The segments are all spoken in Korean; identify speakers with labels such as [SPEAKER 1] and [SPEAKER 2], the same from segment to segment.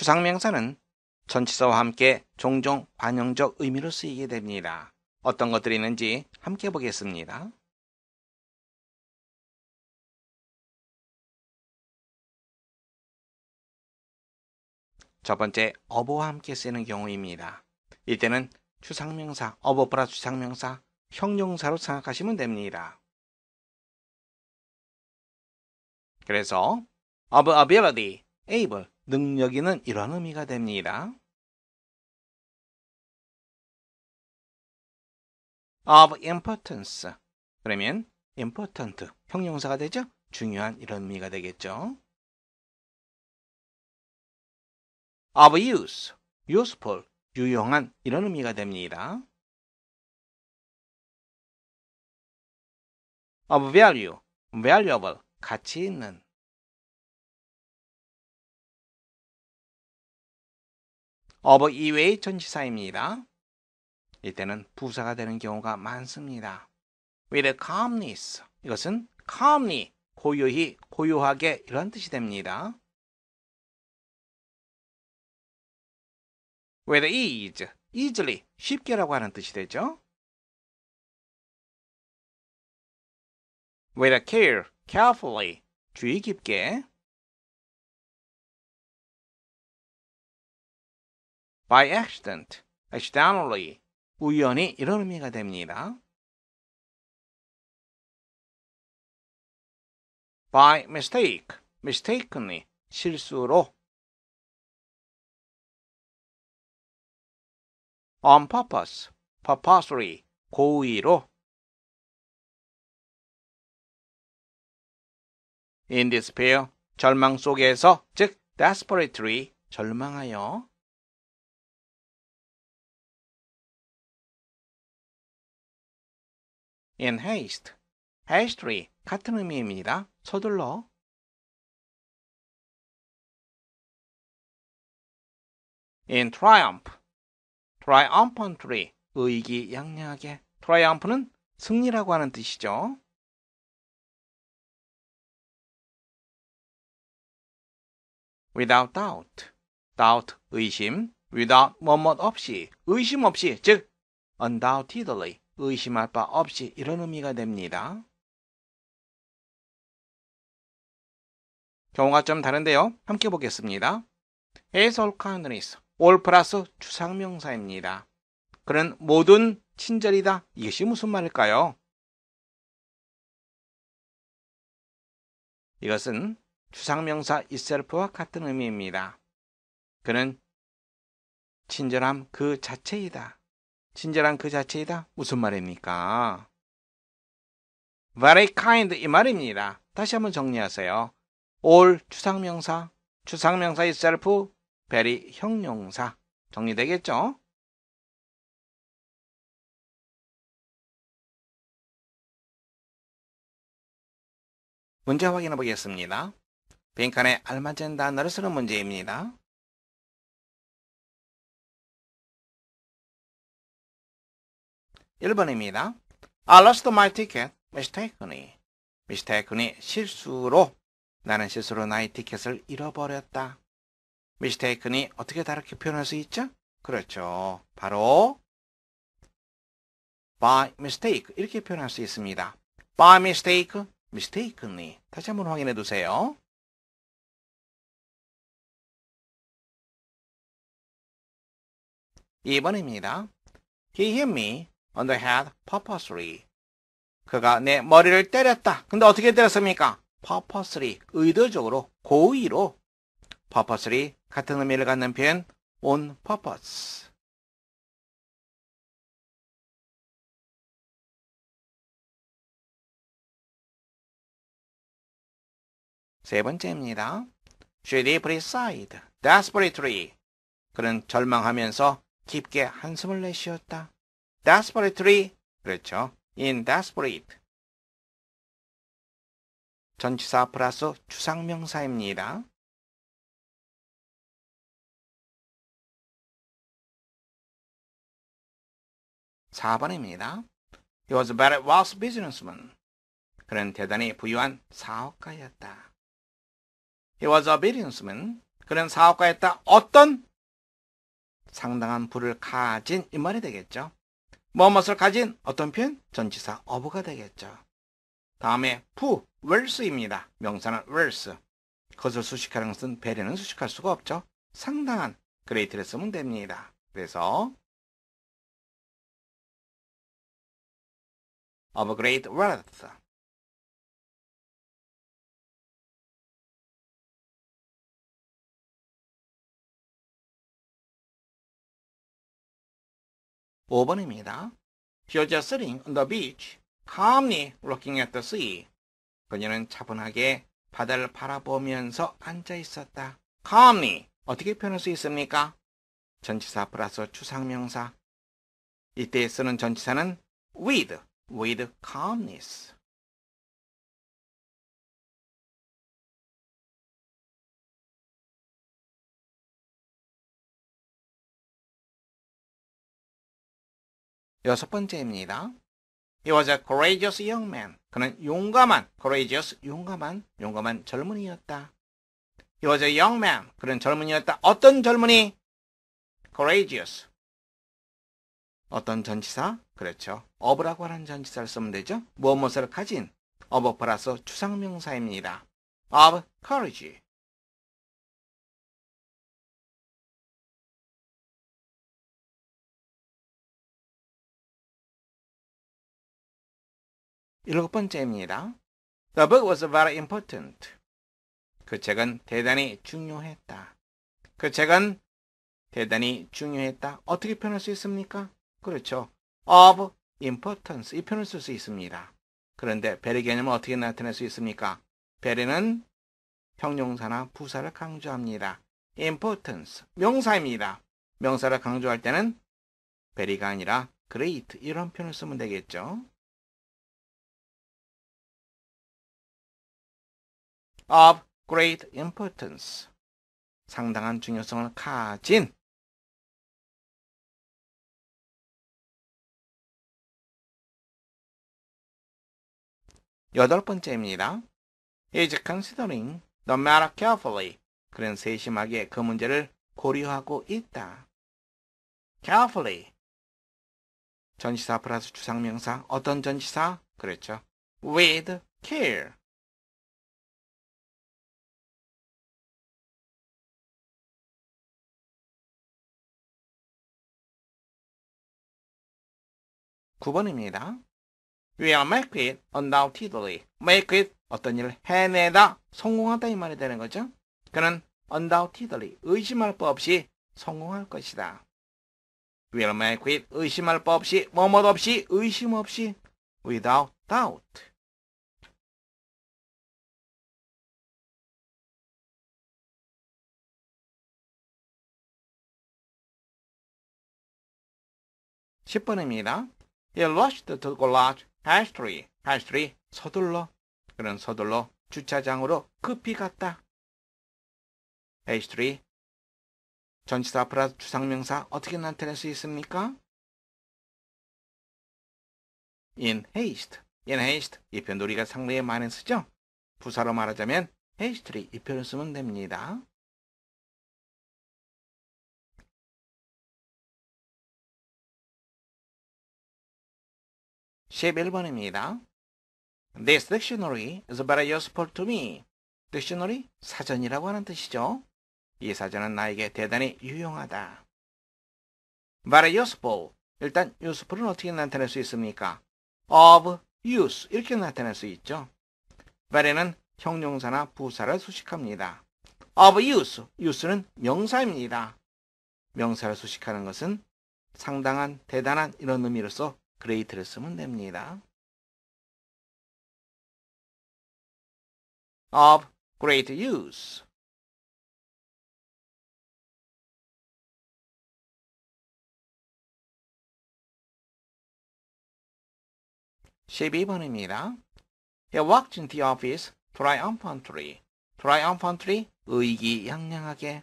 [SPEAKER 1] 추상명사는 전치사와 함께 종종 관용적 의미로 쓰이게 됩니다. 어떤 것들이 있는지 함께 보겠습니다. 첫 번째, 어보와 함께 쓰는 이 경우입니다. 이때는
[SPEAKER 2] 추상명사, 어보 플러스 추상명사, 형용사로 생각하시면 됩니다.
[SPEAKER 1] 그래서 of ability, able, 능력이는 이런 의미가 됩니다. of importance 그러면
[SPEAKER 2] important 형용사가 되죠? 중요한 이런 의미가 되겠죠.
[SPEAKER 1] of use, useful, 유용한 이런 의미가 됩니다. of value, valuable, 가치 있는 어버 이외의 전치사입니다.
[SPEAKER 2] 이때는 부사가 되는 경우가 많습니다. with calmness 이것은 calmly 고요히 고요하게 이런 뜻이 됩니다.
[SPEAKER 1] with ease easily 쉽게라고 하는 뜻이 되죠. with care carefully 주의 깊게 by accident, accidentally, 우연히 이런 의미가 됩니다. by mistake, mistakenly, 실수로 on purpose, purposely, 고의로 in despair, 절망 속에서, 즉 desperately, 절망하여 in haste. hastery 같은 의미입니다. 서둘러 in triumph triumphantly 의기양양하게 triumph는 승리라고 하는 뜻이죠. without doubt doubt 의심 without 뭐뭐 없이 의심 없이
[SPEAKER 2] 즉 undoubtedly 의심할 바 없이 이런 의미가 됩니다. 경우가 좀 다른데요. 함께 보겠습니다. 에서 올카운드는 있어. 올 플러스 추상명사입니다 그는 모든 친절이다. 이것이 무슨 말일까요? 이것은 추상명사 itself와 같은 의미입니다. 그는 친절함 그 자체이다. 친절한 그 자체이다. 무슨 말입니까? very kind 이 말입니다. 다시 한번 정리하세요. all 추상명사, 추상명사
[SPEAKER 1] itself, very 형용사. 정리되겠죠? 문제 확인해 보겠습니다. 빈칸에 알맞은 단어를 쓰는 문제입니다. 1번입니다. I lost my ticket mistakenly.
[SPEAKER 2] mistakenly 실수로 나는 실수로 나의 티켓을 잃어버렸다. mistaken이 어떻게 다르게 표현할 수 있죠? 그렇죠. 바로 by mistake 이렇게 표현할 수 있습니다. by mistake,
[SPEAKER 1] mistakenly 다시 한번 확인해 두세요. 이번입니다 He hit me on the head purposely. 그가 내 머리를 때렸다.
[SPEAKER 2] 근데 어떻게 때렸습니까? purposely, 의도적으로, 고의로.
[SPEAKER 1] purposely, 같은 의미를 갖는 표현, on purpose. 세 번째입니다. She deeply
[SPEAKER 2] sighed, desperately. 그는 절망하면서 깊게 한숨을 내쉬었다. desperately 그렇죠. in desperate
[SPEAKER 1] 전치사 플러스 추상명사입니다 (4번입니다) He was a very wealthy businessman. 그는
[SPEAKER 2] 대단히 부유한 사업가였다. He was a businessman. 그는 사업가였다. 어떤 상당한 부를 가진 인물이 되겠죠. 무엇을 가진 어떤 표현? 전치사 어부가 되겠죠. 다음에 푸, 월스입니다. 명사는 월스. 그것을 수식하는 것은 배려는 수식할
[SPEAKER 1] 수가 없죠. 상당한 그레이트를 쓰면 됩니다. 그래서 of great w e a t h 5번입니다. Georgia sitting on the beach, calmly looking at the sea.
[SPEAKER 2] 그녀는 차분하게 바다를 바라보면서 앉아 있었다. calmly 어떻게 표현할 수 있습니까? 전치사 플러스 추상명사.
[SPEAKER 1] 이때 쓰는 전치사는 with, with calmness. 여섯 번째입니다. He was a courageous young man. 그는 용감한,
[SPEAKER 2] courageous, 용감한, 용감한 젊은이였다. He was a young man. 그는 젊은이였다. 어떤 젊은이? courageous. 어떤 전치사? 그렇죠. of라고 하는 전치사를 쓰면 되죠. 무엇무엇을 가진, of
[SPEAKER 1] 플러스 추상명사입니다. of courage. 일곱 번째입니다. The book was very important. 그 책은 대단히 중요했다.
[SPEAKER 2] 그 책은 대단히 중요했다. 어떻게 표현할 수 있습니까? 그렇죠. of importance 이 표현을 쓸 수 있습니다. 그런데 베리 개념은 어떻게 나타낼 수 있습니까? 베리는 형용사나 부사를 강조합니다. importance 명사입니다. 명사를 강조할 때는 베리가 아니라
[SPEAKER 1] great 이런 표현을 쓰면 되겠죠. of great importance. 상당한 중요성을 가진 여덟 번째입니다. is considering the matter carefully. 그는 세심하게
[SPEAKER 2] 그 문제를 고려하고 있다. carefully.
[SPEAKER 1] 전시사 플러스 주상명사 어떤 전시사? 그렇죠. with care. 9번입니다. We are make it undoubtedly.
[SPEAKER 2] make it 어떤 일을 해내다, 성공하다 이 말이 되는 거죠. 그는 undoubtedly 의심할 법 없이 성공할 것이다. will make it 의심할
[SPEAKER 1] 법 없이 뭐뭐 없이 의심 없이 without doubt 십번입니다 He rushed to the large pastry. pastry. 서둘러.
[SPEAKER 2] 그는 서둘러 주차장으로 급히 갔다. pastry. 전치사 플러스 주상명사 어떻게 나타낼 수 있습니까?
[SPEAKER 1] in haste.
[SPEAKER 2] in haste. 이 표현 우리가 상당히
[SPEAKER 1] 많이 쓰죠? 부사로 말하자면 hastily 이 표현을 쓰면 됩니다. 11번입니다. This dictionary
[SPEAKER 2] is very useful to me. dictionary 사전이라고 하는 뜻이죠. 이 사전은 나에게 대단히 유용하다. very useful. 일단 useful은 어떻게 나타낼 수 있습니까? of use 이렇게 나타낼 수 있죠. very는 형용사나 부사를 수식합니다. of use, use는 명사입니다. 명사를 수식하는 것은 상당한, 대단한
[SPEAKER 1] 이런 의미로서 그레이트를 쓰면 됩니다. of great use. 십이 번입니다 He walked
[SPEAKER 2] into the office triumphantly. triumphantly 의기양양하게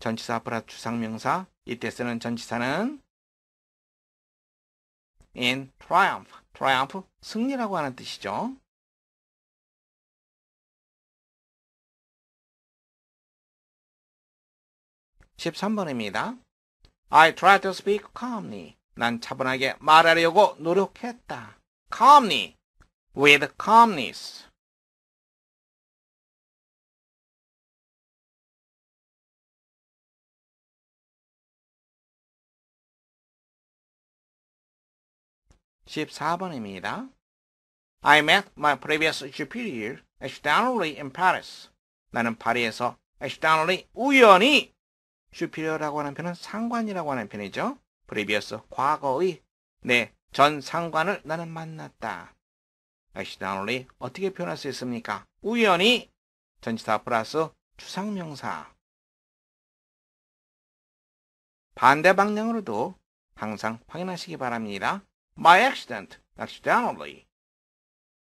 [SPEAKER 2] 전치사 플러스 주상명사 이때 쓰는 전치사는
[SPEAKER 1] in triumph. triumph 승리라고 하는 뜻이죠. 십삼 번입니다 I tried to speak calmly. 난 차분하게 말하려고 노력했다. calmly with calmness. 14번입니다. I met my previous
[SPEAKER 2] superior accidentally in Paris. 나는 파리에서 accidentally 우연히 superior라고 하는 표현은 상관이라고 하는 표현이죠. previous 과거의 내 전 상관을 나는 만났다. accidentally 어떻게 표현할 수 있습니까? 우연히 전치사 플러스 추상명사
[SPEAKER 1] 반대 방향으로도 항상 확인하시기 바랍니다. My That's astoundingly,